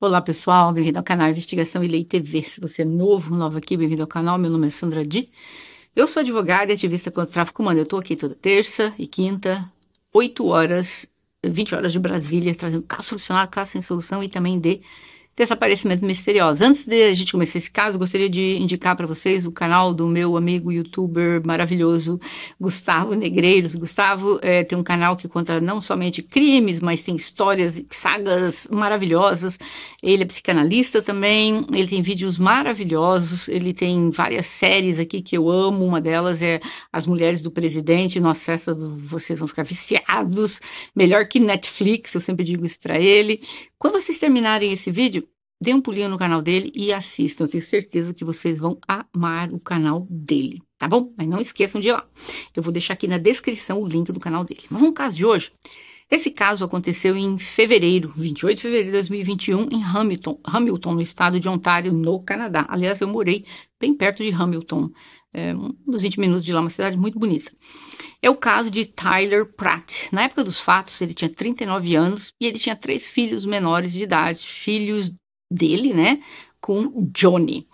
Olá, pessoal. Bem-vindo ao canal Investigação e Lei TV. Se você é novo, novo aqui, bem-vindo ao canal. Meu nome é Sandra Di. Eu sou advogada e ativista contra o tráfico humano. Eu estou aqui toda terça e quinta, 8 horas, 20 horas de Brasília, trazendo caso solucionado, caso sem solução e também de desse aparecimento misterioso. Antes de a gente começar esse caso, gostaria de indicar para vocês o canal do meu amigo youtuber maravilhoso Gustavo Negreiros. Gustavo é, tem um canal que conta não somente crimes, mas tem histórias, e sagas maravilhosas. Ele é psicanalista também, ele tem vídeos maravilhosos, ele tem várias séries aqui que eu amo. Uma delas é As Mulheres do Presidente. Nossa, essa vocês vão ficar viciados. Melhor que Netflix, eu sempre digo isso para ele. Quando vocês terminarem esse vídeo, Dê um pulinho no canal dele e assistam. Eu tenho certeza que vocês vão amar o canal dele, tá bom? Mas não esqueçam de ir lá. Eu vou deixar aqui na descrição o link do canal dele. Mas no caso de hoje, esse caso aconteceu em fevereiro, 28 de fevereiro de 2021, em Hamilton, Hamilton, no estado de Ontário, no Canadá. Aliás, eu morei bem perto de Hamilton, é, uns 20 minutos de lá, uma cidade muito bonita. É o caso de Tyler Pratt. Na época dos fatos, ele tinha 39 anos e ele tinha três filhos menores de idade, filhos dele, né, com Johnny.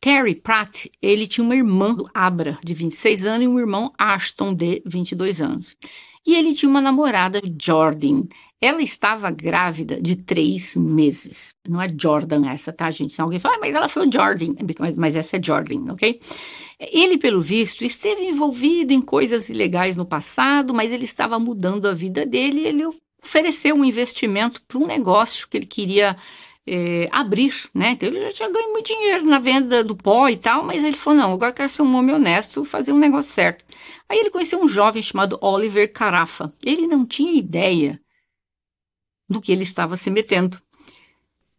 Terry Pratt, ele tinha uma irmã, Abra, de 26 anos, e um irmão, Ashton, de 22 anos. E ele tinha uma namorada, Jordan. Ela estava grávida de três meses. Não é Jordan essa, tá, gente? Alguém fala, ah, mas ela foi o Jordan. Mas, mas essa é Jordan, ok? Ele, pelo visto, esteve envolvido em coisas ilegais no passado, mas ele estava mudando a vida dele. Ele ofereceu um investimento para um negócio que ele queria é, abrir, né? Então ele já tinha ganho muito dinheiro na venda do pó e tal, mas ele falou: não, agora eu quero ser um homem honesto, fazer um negócio certo. Aí ele conheceu um jovem chamado Oliver Carafa. Ele não tinha ideia do que ele estava se metendo.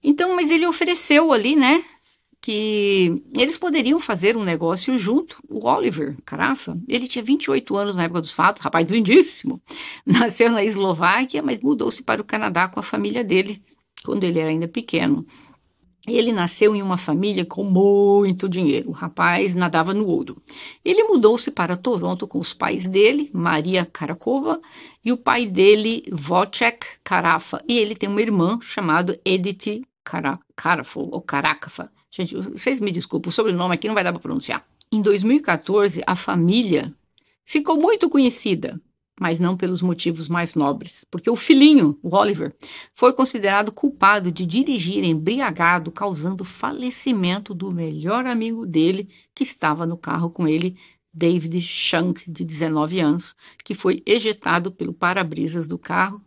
Então, mas ele ofereceu ali, né? Que eles poderiam fazer um negócio junto. O Oliver Carafa, ele tinha 28 anos na época dos fatos, rapaz lindíssimo. Nasceu na Eslováquia, mas mudou-se para o Canadá com a família dele quando ele era ainda pequeno. Ele nasceu em uma família com muito dinheiro. O rapaz nadava no ouro. Ele mudou-se para Toronto com os pais dele, Maria Karakova, e o pai dele, Wojciech Karafa. E ele tem uma irmã chamada Edith Kara, ou Karakafa. Gente, vocês me desculpem, o sobrenome aqui não vai dar para pronunciar. Em 2014, a família ficou muito conhecida mas não pelos motivos mais nobres, porque o filhinho, o Oliver, foi considerado culpado de dirigir embriagado, causando falecimento do melhor amigo dele, que estava no carro com ele, David Shank, de 19 anos, que foi ejetado pelo para-brisas do carro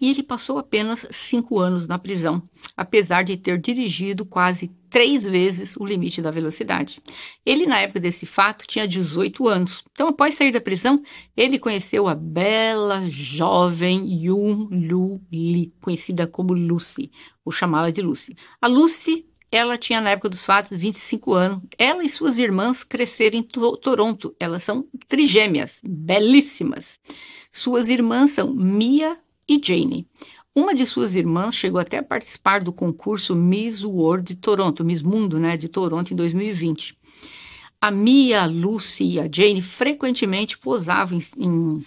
e ele passou apenas cinco anos na prisão, apesar de ter dirigido quase três vezes o limite da velocidade. Ele, na época desse fato, tinha 18 anos. Então, após sair da prisão, ele conheceu a bela jovem Yun Lu Li, conhecida como Lucy, ou chamava de Lucy. A Lucy ela tinha, na época dos fatos, 25 anos. Ela e suas irmãs cresceram em to Toronto. Elas são trigêmeas, belíssimas. Suas irmãs são Mia e Jane. Uma de suas irmãs chegou até a participar do concurso Miss World de Toronto, Miss Mundo, né, de Toronto em 2020. A Mia, a Lucy e a Jane frequentemente posavam em, em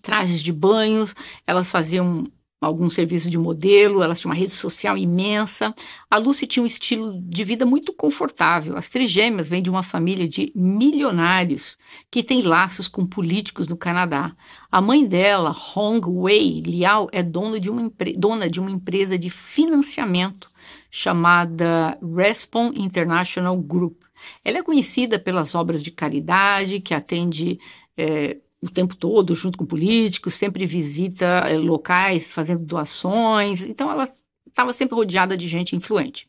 trajes de banho, elas faziam algum serviço de modelo, elas tinham uma rede social imensa. A Lucy tinha um estilo de vida muito confortável. As três gêmeas vêm de uma família de milionários que tem laços com políticos no Canadá. A mãe dela, Hong Wei Liao, é dona de uma, dona de uma empresa de financiamento chamada Respon International Group. Ela é conhecida pelas obras de caridade que atende é, o tempo todo junto com políticos, sempre visita eh, locais fazendo doações. Então ela estava sempre rodeada de gente influente.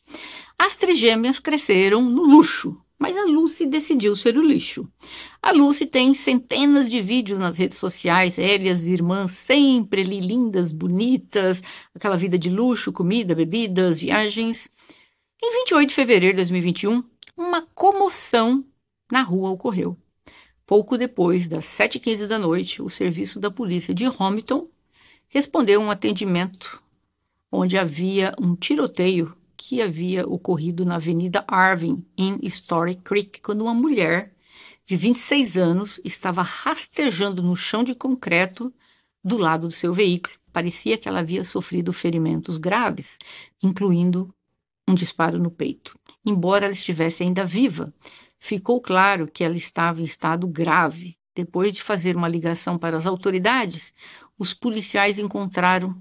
As trigêmeas cresceram no luxo, mas a Lucy decidiu ser o lixo. A Lucy tem centenas de vídeos nas redes sociais, elas e irmãs sempre ali lindas, bonitas, aquela vida de luxo, comida, bebidas, viagens. Em 28 de fevereiro de 2021, uma comoção na rua ocorreu. Pouco depois das 7h15 da noite, o serviço da polícia de Hamilton respondeu um atendimento onde havia um tiroteio que havia ocorrido na Avenida Arvin, em Story Creek, quando uma mulher de 26 anos estava rastejando no chão de concreto do lado do seu veículo. Parecia que ela havia sofrido ferimentos graves, incluindo um disparo no peito, embora ela estivesse ainda viva ficou claro que ela estava em estado grave. Depois de fazer uma ligação para as autoridades, os policiais encontraram,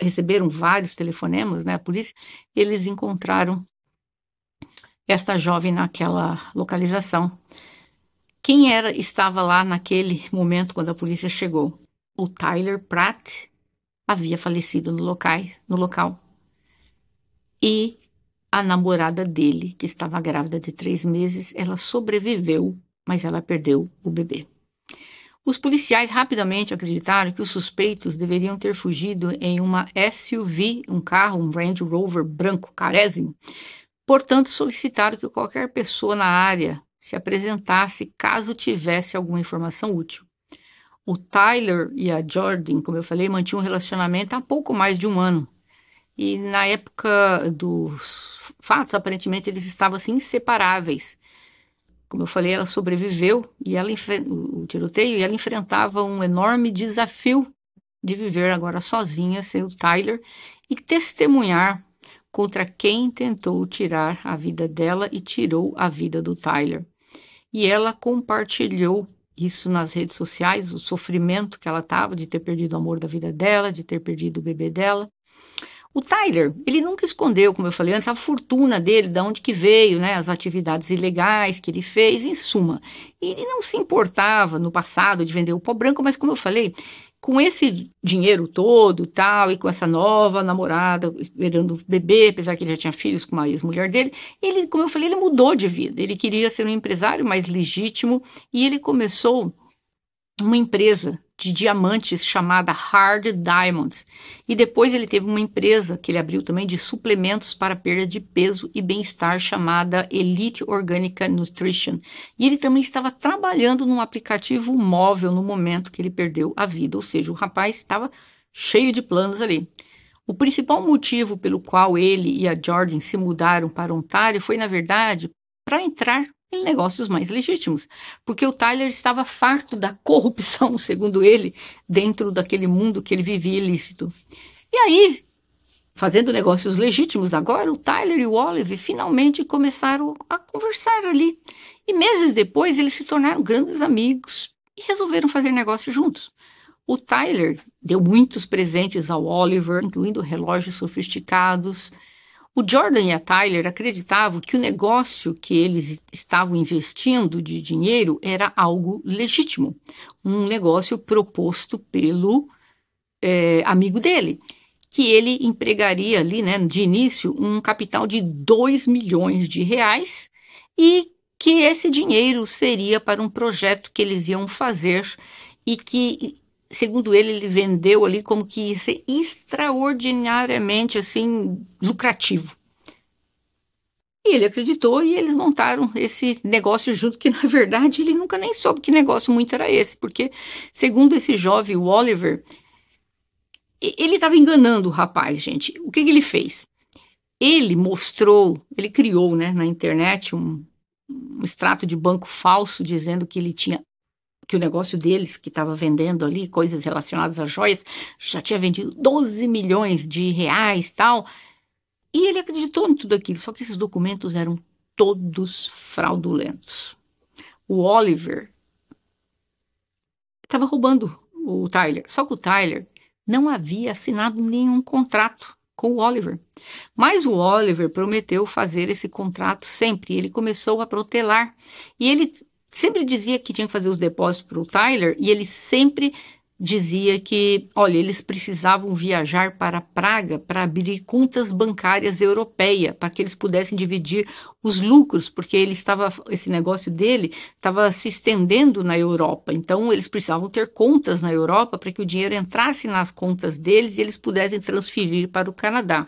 receberam vários telefonemas, né? A polícia, eles encontraram esta jovem naquela localização. Quem era estava lá naquele momento quando a polícia chegou? O Tyler Pratt havia falecido no local, no local. E a namorada dele, que estava grávida de três meses, ela sobreviveu, mas ela perdeu o bebê. Os policiais rapidamente acreditaram que os suspeitos deveriam ter fugido em uma SUV, um carro, um Range Rover branco carésimo. Portanto, solicitaram que qualquer pessoa na área se apresentasse caso tivesse alguma informação útil. O Tyler e a Jordan, como eu falei, mantinham um relacionamento há pouco mais de um ano. E na época dos fatos, aparentemente eles estavam assim inseparáveis. Como eu falei, ela sobreviveu e ela o tiroteio e ela enfrentava um enorme desafio de viver agora sozinha, sem o Tyler, e testemunhar contra quem tentou tirar a vida dela e tirou a vida do Tyler. E ela compartilhou isso nas redes sociais, o sofrimento que ela estava de ter perdido o amor da vida dela, de ter perdido o bebê dela. O Tyler, ele nunca escondeu, como eu falei antes, a fortuna dele, de onde que veio, né, as atividades ilegais que ele fez, em suma. Ele não se importava no passado de vender o pó branco, mas como eu falei, com esse dinheiro todo, tal, e com essa nova namorada esperando bebê, apesar que ele já tinha filhos com a ex-mulher dele, ele, como eu falei, ele mudou de vida. Ele queria ser um empresário mais legítimo e ele começou uma empresa de diamantes chamada Hard Diamonds. E depois ele teve uma empresa que ele abriu também de suplementos para perda de peso e bem-estar chamada Elite Organic Nutrition. E ele também estava trabalhando num aplicativo móvel no momento que ele perdeu a vida, ou seja, o rapaz estava cheio de planos ali. O principal motivo pelo qual ele e a Jordan se mudaram para Ontário foi, na verdade, para entrar em negócios mais legítimos, porque o Tyler estava farto da corrupção, segundo ele, dentro daquele mundo que ele vivia ilícito. E aí, fazendo negócios legítimos agora, o Tyler e o Olive finalmente começaram a conversar ali. E meses depois, eles se tornaram grandes amigos e resolveram fazer negócio juntos. O Tyler deu muitos presentes ao Oliver, incluindo relógios sofisticados, o Jordan e a Tyler acreditavam que o negócio que eles estavam investindo de dinheiro era algo legítimo, um negócio proposto pelo é, amigo dele, que ele empregaria ali, né, de início, um capital de 2 milhões de reais e que esse dinheiro seria para um projeto que eles iam fazer e que segundo ele, ele vendeu ali como que ia ser extraordinariamente assim lucrativo. E ele acreditou e eles montaram esse negócio junto, que na verdade ele nunca nem soube que negócio muito era esse, porque segundo esse jovem o Oliver, ele estava enganando o rapaz, gente. O que, que ele fez? Ele mostrou, ele criou né, na internet um, um extrato de banco falso dizendo que ele tinha que o negócio deles, que estava vendendo ali coisas relacionadas a joias, já tinha vendido 12 milhões de reais tal. E ele acreditou em tudo aquilo, só que esses documentos eram todos fraudulentos. O Oliver estava roubando o Tyler, só que o Tyler não havia assinado nenhum contrato com o Oliver. Mas o Oliver prometeu fazer esse contrato sempre. Ele começou a protelar e ele sempre dizia que tinha que fazer os depósitos para o Tyler e ele sempre dizia que, olha, eles precisavam viajar para Praga para abrir contas bancárias europeia, para que eles pudessem dividir os lucros, porque ele estava esse negócio dele estava se estendendo na Europa. Então eles precisavam ter contas na Europa para que o dinheiro entrasse nas contas deles e eles pudessem transferir para o Canadá.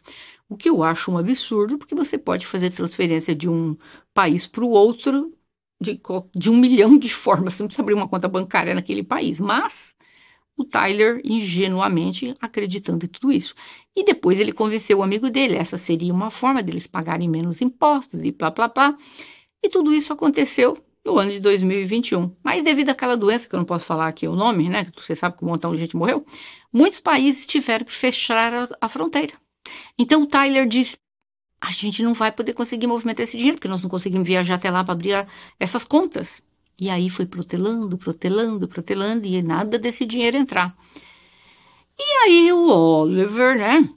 O que eu acho um absurdo, porque você pode fazer transferência de um país para o outro de, de um milhão de formas, você não precisa abrir uma conta bancária naquele país, mas o Tyler ingenuamente acreditando em tudo isso. E depois ele convenceu o amigo dele, essa seria uma forma deles pagarem menos impostos e plá, plá, plá. E tudo isso aconteceu no ano de 2021. Mas devido àquela doença, que eu não posso falar aqui o nome, né? Você sabe que um montão de gente morreu, muitos países tiveram que fechar a, a fronteira. Então o Tyler disse: a gente não vai poder conseguir movimentar esse dinheiro, porque nós não conseguimos viajar até lá para abrir a, essas contas. E aí foi protelando, protelando, protelando, e nada desse dinheiro entrar. E aí o Oliver, né?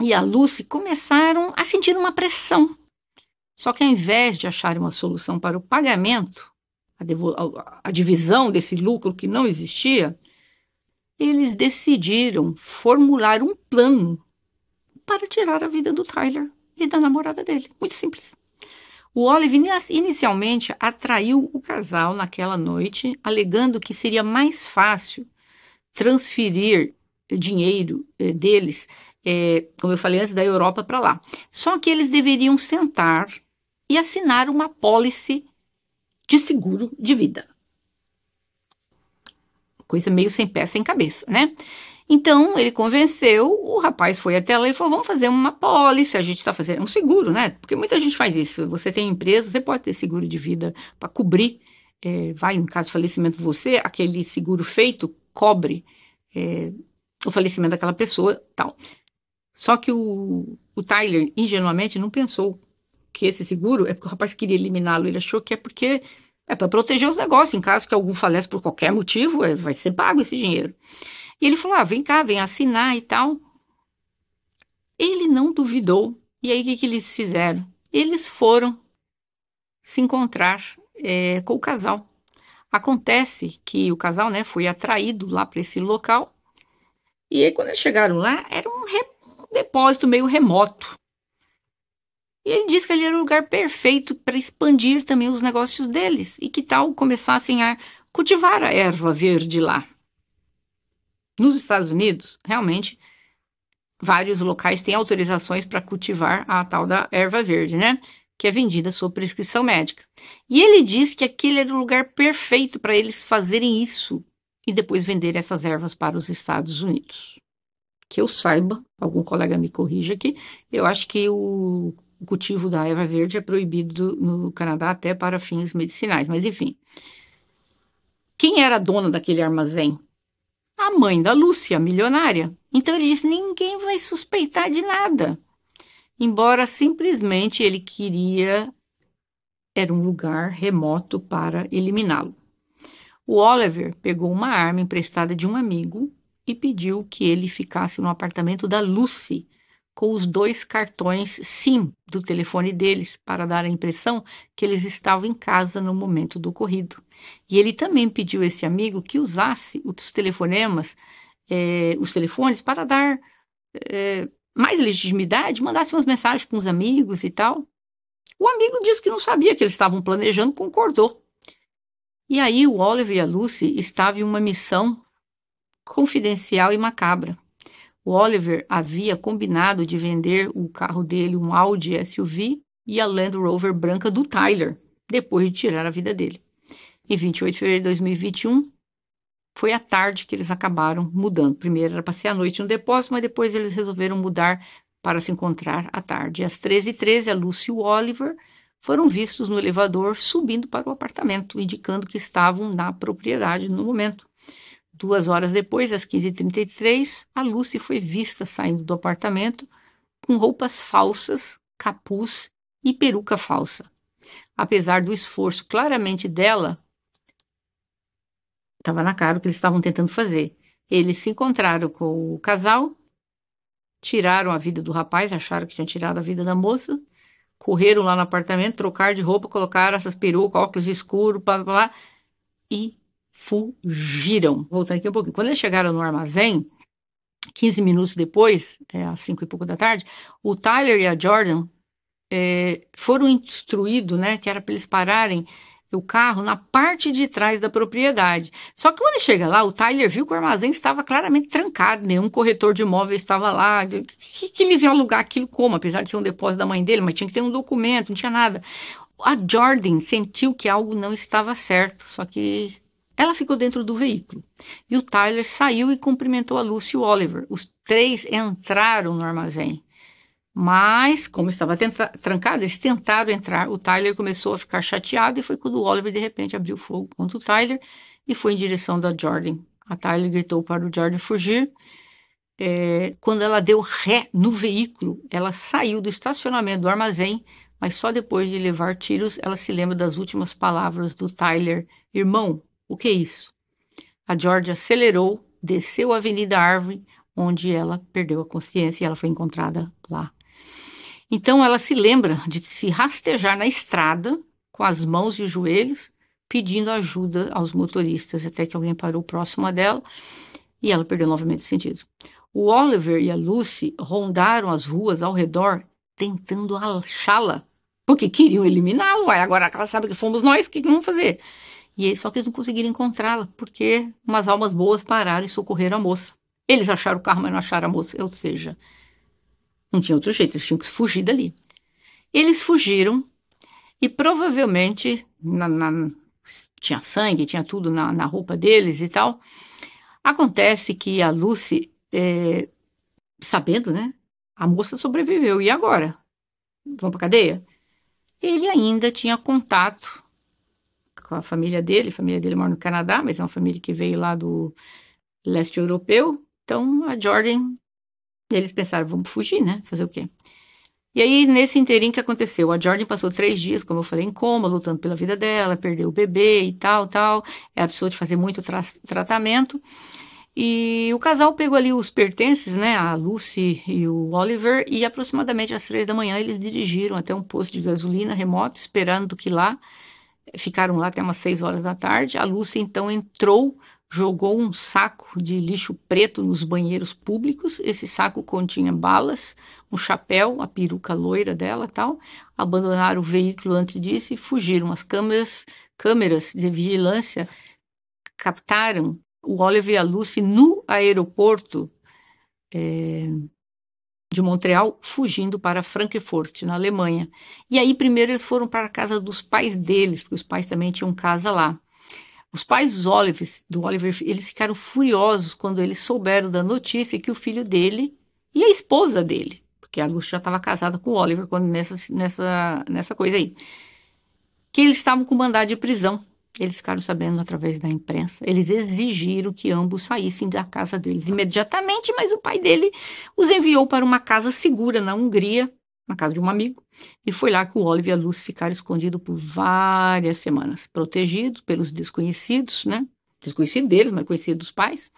E a Lucy começaram a sentir uma pressão. Só que ao invés de acharem uma solução para o pagamento, a, a, a divisão desse lucro que não existia, eles decidiram formular um plano para tirar a vida do Tyler e da namorada dele. Muito simples. O Olive inicialmente atraiu o casal naquela noite, alegando que seria mais fácil transferir dinheiro eh, deles, eh, como eu falei antes, da Europa para lá. Só que eles deveriam sentar e assinar uma pólice de seguro de vida. Coisa meio sem pé, sem cabeça, né? Então, ele convenceu, o rapaz foi até lá e falou: vamos fazer uma pólice, a gente está fazendo um seguro, né? Porque muita gente faz isso. Você tem empresa, você pode ter seguro de vida para cobrir. É, vai, no caso de falecimento, você, aquele seguro feito, cobre é, o falecimento daquela pessoa tal. Só que o, o Tyler, ingenuamente, não pensou que esse seguro é porque o rapaz queria eliminá-lo. Ele achou que é porque é para proteger os negócios. Em caso que algum falece por qualquer motivo, é, vai ser pago esse dinheiro. E ele falou: ah, vem cá, vem assinar e tal. Ele não duvidou. E aí, o que, que eles fizeram? Eles foram se encontrar é, com o casal. Acontece que o casal né, foi atraído lá para esse local. E aí, quando eles chegaram lá, era um, re... um depósito meio remoto. E ele disse que ali era o lugar perfeito para expandir também os negócios deles e que tal começassem a cultivar a erva verde lá. Nos Estados Unidos, realmente, vários locais têm autorizações para cultivar a tal da erva verde, né? Que é vendida sob prescrição médica. E ele diz que aquele era o lugar perfeito para eles fazerem isso e depois vender essas ervas para os Estados Unidos. Que eu saiba, algum colega me corrija aqui, eu acho que o o cultivo da erva verde é proibido no Canadá até para fins medicinais, mas enfim. Quem era dona daquele armazém? A mãe da Lúcia, milionária. Então ele disse: ninguém vai suspeitar de nada. Embora simplesmente ele queria. Era um lugar remoto para eliminá-lo. O Oliver pegou uma arma emprestada de um amigo e pediu que ele ficasse no apartamento da Lucy, com os dois cartões SIM do telefone deles para dar a impressão que eles estavam em casa no momento do ocorrido. E ele também pediu a esse amigo que usasse os telefonemas, é, os telefones, para dar é, mais legitimidade, mandasse umas mensagens para uns amigos e tal. O amigo disse que não sabia que eles estavam planejando, concordou. E aí o Oliver e a Lucy estavam em uma missão confidencial e macabra. O Oliver havia combinado de vender o carro dele, um Audi SUV, e a Land Rover branca do Tyler, depois de tirar a vida dele. Em 28 de fevereiro de 2021, foi à tarde que eles acabaram mudando. Primeiro era para ser à noite no depósito, mas depois eles resolveram mudar para se encontrar à tarde. Às 13h13, a Lucy e o Oliver foram vistos no elevador subindo para o apartamento, indicando que estavam na propriedade no momento. Duas horas depois, às 15h33, a Lucy foi vista saindo do apartamento com roupas falsas, capuz e peruca falsa. Apesar do esforço claramente dela, estava na cara o que eles estavam tentando fazer. Eles se encontraram com o casal, tiraram a vida do rapaz, acharam que tinham tirado a vida da moça, correram lá no apartamento, trocaram de roupa, colocaram essas perucas, óculos escuros, blá blá, blá e fugiram. Voltando aqui um pouquinho. Quando eles chegaram no armazém, 15 minutos depois, é, às 5 e pouco da tarde, o Tyler e a Jordan é, foram instruídos, né, que era para eles pararem o carro na parte de trás da propriedade. Só que quando ele chega lá, o Tyler viu que o armazém estava claramente trancado, nenhum né? corretor de imóveis estava lá. Que, que eles iam alugar aquilo como? Apesar de ser um depósito da mãe dele, mas tinha que ter um documento, não tinha nada. A Jordan sentiu que algo não estava certo, só que ela ficou dentro do veículo e o Tyler saiu e cumprimentou a Lucy e o Oliver. Os três entraram no armazém. Mas, como estava trancado, eles tentaram entrar. O Tyler começou a ficar chateado e foi quando o Oliver de repente abriu fogo contra o Tyler e foi em direção da Jordan. A Tyler gritou para o Jordan fugir. É, quando ela deu ré no veículo, ela saiu do estacionamento do armazém, mas só depois de levar tiros ela se lembra das últimas palavras do Tyler: Irmão, o que é isso? A George acelerou, desceu a Avenida Árvore, onde ela perdeu a consciência e ela foi encontrada lá. Então ela se lembra de se rastejar na estrada com as mãos e os joelhos, pedindo ajuda aos motoristas, até que alguém parou próximo a dela e ela perdeu novamente o sentido. O Oliver e a Lucy rondaram as ruas ao redor tentando achá-la, porque queriam eliminá-la. Agora que ela sabe que fomos nós, o que, que vamos fazer? E eles, só que eles não conseguiram encontrá-la, porque umas almas boas pararam e socorreram a moça. Eles acharam o carro, mas não acharam a moça, ou seja, não tinha outro jeito, eles tinham que fugir dali. Eles fugiram e provavelmente na, na, tinha sangue, tinha tudo na, na, roupa deles e tal. Acontece que a Lucy, é, sabendo, né? A moça sobreviveu. E agora? Vão para cadeia? Ele ainda tinha contato com a família dele. A família dele mora no Canadá, mas é uma família que veio lá do leste europeu. Então, a Jordan, eles pensaram, vamos fugir, né? Fazer o quê? E aí, nesse inteirinho que aconteceu, a Jordan passou três dias, como eu falei, em coma, lutando pela vida dela, perdeu o bebê e tal, tal. Ela precisou de fazer muito tra tratamento. E o casal pegou ali os pertences, né? A Lucy e o Oliver, e aproximadamente às três da manhã eles dirigiram até um posto de gasolina remoto, esperando que lá Ficaram lá até umas seis horas da tarde. A Lúcia então entrou, jogou um saco de lixo preto nos banheiros públicos. Esse saco continha balas, um chapéu, a peruca loira dela tal. Abandonaram o veículo antes disso e fugiram. As câmeras, câmeras de vigilância captaram o Oliver e a Lucy no aeroporto é, de Montreal, fugindo para Frankfurt, na Alemanha. E aí, primeiro, eles foram para a casa dos pais deles, porque os pais também tinham casa lá. Os pais Olives, do Oliver, eles ficaram furiosos quando eles souberam da notícia que o filho dele e a esposa dele, porque a Lúcia já estava casada com o Oliver quando nessa, nessa, nessa coisa aí, que eles estavam com mandado de prisão eles ficaram sabendo através da imprensa. Eles exigiram que ambos saíssem da casa deles imediatamente, mas o pai dele os enviou para uma casa segura na Hungria, na casa de um amigo, e foi lá que o Olive e a Luz ficaram escondidos por várias semanas, protegidos pelos desconhecidos, né? Desconhecido deles, mas conhecido dos pais.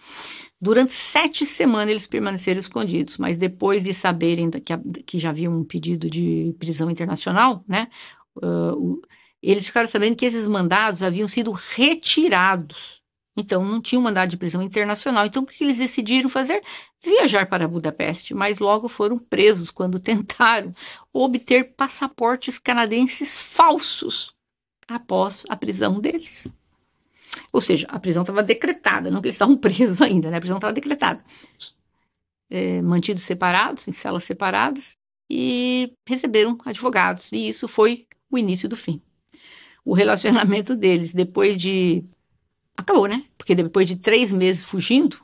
Durante sete semanas eles permaneceram escondidos, mas depois de saberem que, que já havia um pedido de prisão internacional, né? Uh, eles ficaram sabendo que esses mandados haviam sido retirados. Então, não tinha um mandado de prisão internacional. Então, o que eles decidiram fazer? Viajar para Budapeste, mas logo foram presos quando tentaram obter passaportes canadenses falsos após a prisão deles. Ou seja, a prisão estava decretada, não que eles estavam presos ainda, né? A prisão estava decretada. É, mantidos separados, em celas separadas, e receberam advogados, e isso foi o início do fim o relacionamento deles. Depois de. Acabou, né? Porque depois de três meses fugindo, o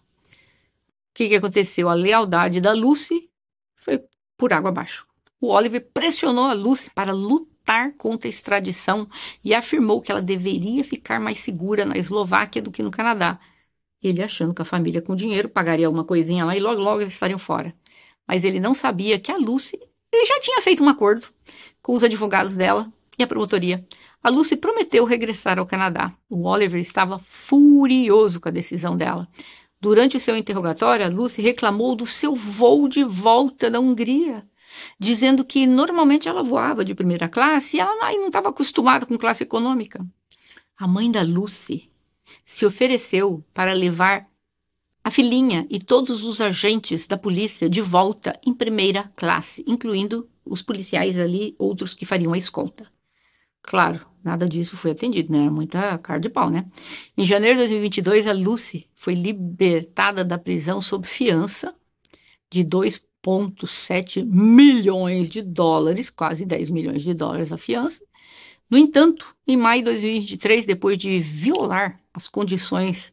que, que aconteceu? A lealdade da Lucy foi por água abaixo. O Oliver pressionou a Lucy para lutar contra a extradição e afirmou que ela deveria ficar mais segura na Eslováquia do que no Canadá. Ele achando que a família com dinheiro pagaria alguma coisinha lá e logo logo eles estariam fora. Mas ele não sabia que a Lucy já tinha feito um acordo com os advogados dela e a promotoria a Lucy prometeu regressar ao Canadá. O Oliver estava furioso com a decisão dela. Durante o seu interrogatório, a Lucy reclamou do seu voo de volta da Hungria, dizendo que normalmente ela voava de primeira classe e ela não estava acostumada com classe econômica. A mãe da Lucy se ofereceu para levar a filhinha e todos os agentes da polícia de volta em primeira classe, incluindo os policiais ali, outros que fariam a escolta. Claro, nada disso foi atendido, né? Muita cara de pau, né? Em janeiro de 2022, a Lucy foi libertada da prisão sob fiança de 2,7 milhões de dólares, quase 10 milhões de dólares a fiança. No entanto, em maio de 2023, depois de violar as condições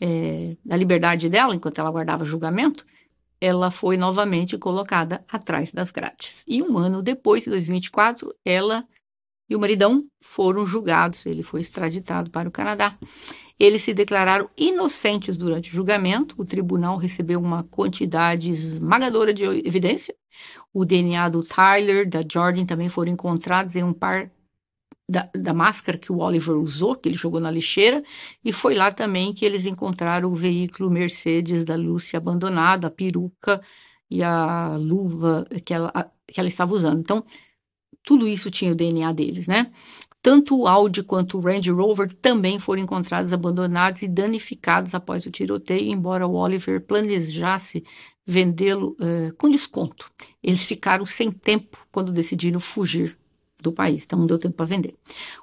é, da liberdade dela, enquanto ela aguardava julgamento, ela foi novamente colocada atrás das grades. E um ano depois, em 2024, ela e o maridão foram julgados. Ele foi extraditado para o Canadá. Eles se declararam inocentes durante o julgamento. O tribunal recebeu uma quantidade esmagadora de evidência. O DNA do Tyler, da Jordan, também foram encontrados em um par da, da, máscara que o Oliver usou, que ele jogou na lixeira, e foi lá também que eles encontraram o veículo Mercedes da Lucy abandonado, a peruca e a luva que ela, que ela estava usando. Então, tudo isso tinha o DNA deles, né? Tanto o Audi quanto o Range Rover também foram encontrados abandonados e danificados após o tiroteio, embora o Oliver planejasse vendê-lo uh, com desconto. Eles ficaram sem tempo quando decidiram fugir do país, então não deu tempo para vender.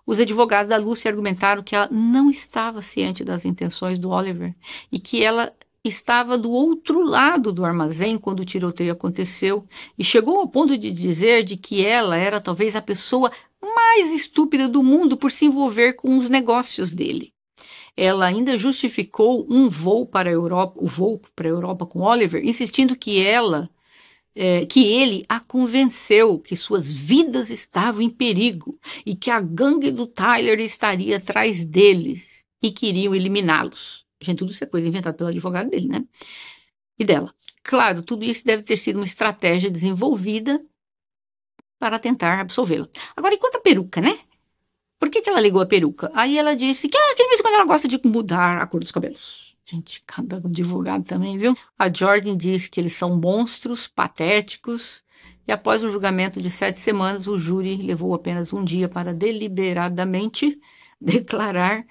Os advogados da Lucy argumentaram que ela não estava ciente das intenções do Oliver e que ela estava do outro lado do armazém quando o tiroteio aconteceu e chegou ao ponto de dizer de que ela era talvez a pessoa mais estúpida do mundo por se envolver com os negócios dele. Ela ainda justificou um voo para a Europa, o voo para a Europa com Oliver, insistindo que ela, é, que ele a convenceu que suas vidas estavam em perigo e que a gangue do Tyler estaria atrás deles e queriam eliminá-los. Gente, tudo isso é coisa inventada pelo advogado dele, né? E dela. Claro, tudo isso deve ter sido uma estratégia desenvolvida para tentar absolvê-la. Agora, enquanto a peruca, né? Por que, que ela ligou a peruca? Aí ela disse que, ah, de vez em quando ela gosta de mudar a cor dos cabelos. Gente, cada advogado também, viu? A Jordan disse que eles são monstros, patéticos. E após o julgamento de sete semanas, o júri levou apenas um dia para deliberadamente declarar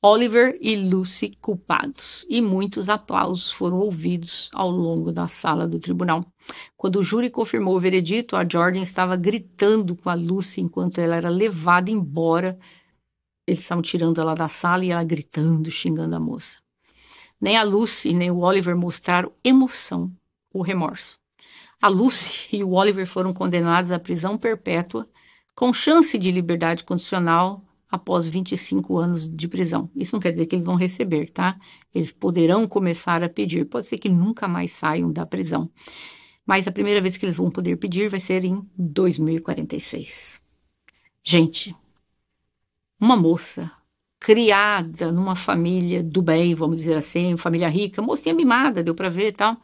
Oliver e Lucy culpados, e muitos aplausos foram ouvidos ao longo da sala do tribunal. Quando o júri confirmou o veredito, a Jordan estava gritando com a Lucy enquanto ela era levada embora. Eles estavam tirando ela da sala e ela gritando, xingando a moça. Nem a Lucy nem o Oliver mostraram emoção ou remorso. A Lucy e o Oliver foram condenados à prisão perpétua, com chance de liberdade condicional após 25 anos de prisão. Isso não quer dizer que eles vão receber, tá? Eles poderão começar a pedir. Pode ser que nunca mais saiam da prisão. Mas a primeira vez que eles vão poder pedir vai ser em 2046. Gente, uma moça criada numa família do bem, vamos dizer assim, família rica, mocinha mimada, deu para ver e tal.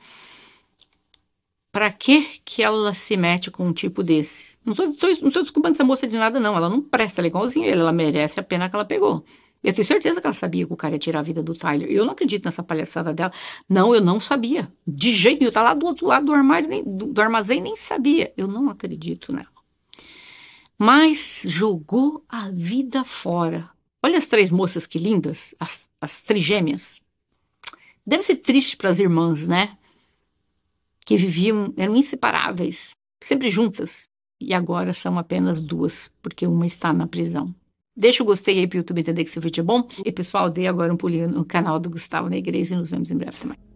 Para que que ela se mete com um tipo desse? Não estou desculpando essa moça de nada, não. Ela não presta, ela é igualzinha ele, ela merece a pena que ela pegou. Eu tenho certeza que ela sabia que o cara ia tirar a vida do Tyler. Eu não acredito nessa palhaçada dela. Não, eu não sabia. De jeito nenhum. Tá lá do outro lado do armário, nem, do, do armazém, nem sabia. Eu não acredito nela. Mas jogou a vida fora. Olha as três moças que lindas, as, as trigêmeas. Deve ser triste para as irmãs, né? Que viviam, eram inseparáveis, sempre juntas e agora são apenas duas, porque uma está na prisão. Deixa o gostei aí para o YouTube entender que esse vídeo é bom. E pessoal, dê agora um pulinho no canal do Gustavo igreja e nos vemos em breve também.